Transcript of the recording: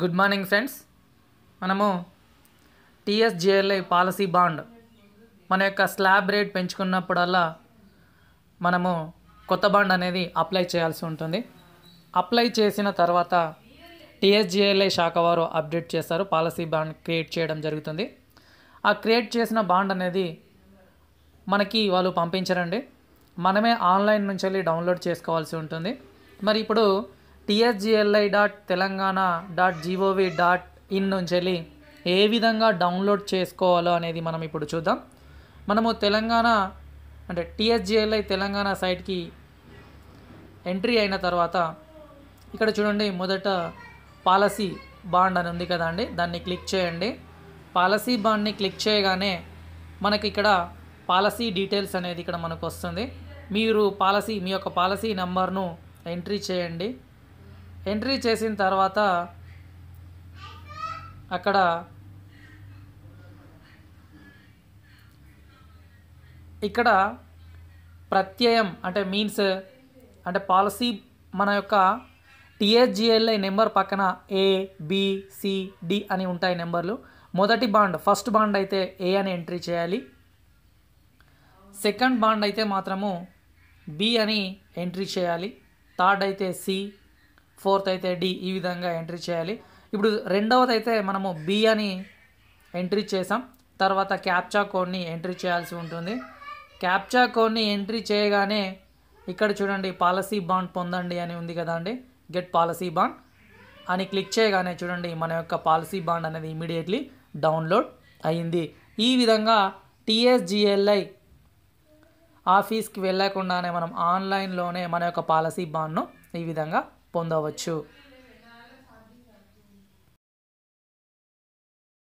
good morning friends మనము TSGLI policy bond మన యొక్క స్లాబ్ రేట్ పెంచుకున్నప్పుడల్లా మనము కొత్త బాండ్ అనేది అప్లై చేయాల్సి ఉంటుంది అప్లై చేసిన తర్వాత టీఎస్జిఎల్ఐ శాఖ వారు అప్డేట్ చేస్తారు పాలసీ బాండ్ క్రియేట్ చేయడం జరుగుతుంది ఆ క్రియేట్ చేసిన బాండ్ అనేది మనకి వాళ్ళు పంపించరండి మనమే ఆన్లైన్ నుంచి వెళ్ళి డౌన్లోడ్ చేసుకోవాల్సి ఉంటుంది మరి ఇప్పుడు TSGLI dot Telangana dot GOV dot in నుంచి వెళ్ళి ఏ విధంగా డౌన్లోడ్ చేసుకోవాలో అనేది మనం ఇప్పుడు చూద్దాం మనము తెలంగాణ అంటే టిఎస్జిఎల్ఐ తెలంగాణ సైట్కి ఎంట్రీ అయిన తర్వాత ఇక్కడ చూడండి మొదట పాలసీ బాండ్ అని ఉంది కదండి దాన్ని క్లిక్ చేయండి పాలసీ బాండ్ని క్లిక్ చేయగానే మనకి ఇక్కడ పాలసీ డీటెయిల్స్ అనేది ఇక్కడ మనకు వస్తుంది మీరు పాలసీ మీ యొక్క పాలసీ నెంబర్ను ఎంట్రీ చేయండి ఎంట్రీ చేసిన తర్వాత అక్కడ ఇక్కడ ప్రత్యయం అంటే మీన్స్ అంటే పాలసీ మన యొక్క టిఎస్జిఎల్ఐ నెంబర్ పక్కన ఏ బిసిడి అని ఉంటాయి నెంబర్లు మొదటి బాండ్ ఫస్ట్ బాండ్ అయితే ఏ అని ఎంట్రీ చేయాలి సెకండ్ బాండ్ అయితే మాత్రము బి అని ఎంట్రీ చేయాలి థర్డ్ అయితే సి ఫోర్త్ అయితే డి ఈ విధంగా ఎంట్రీ చేయాలి ఇప్పుడు రెండవది అయితే మనము బి అని ఎంట్రీ చేసాం తర్వాత క్యాప్చా కోడ్ని ఎంట్రీ చేయాల్సి ఉంటుంది క్యాప్చా కోడ్ని ఎంట్రీ చేయగానే ఇక్కడ చూడండి పాలసీ బాండ్ పొందండి అని ఉంది కదండి గెట్ పాలసీ బాండ్ అని క్లిక్ చేయగానే చూడండి మన యొక్క పాలసీ బాండ్ అనేది ఇమీడియట్లీ డౌన్లోడ్ అయింది ఈ విధంగా టీఎస్జిఎల్ఐ ఆఫీస్కి వెళ్ళకుండానే మనం ఆన్లైన్లోనే మన యొక్క పాలసీ బాండ్ను ఈ విధంగా పొందవచ్చు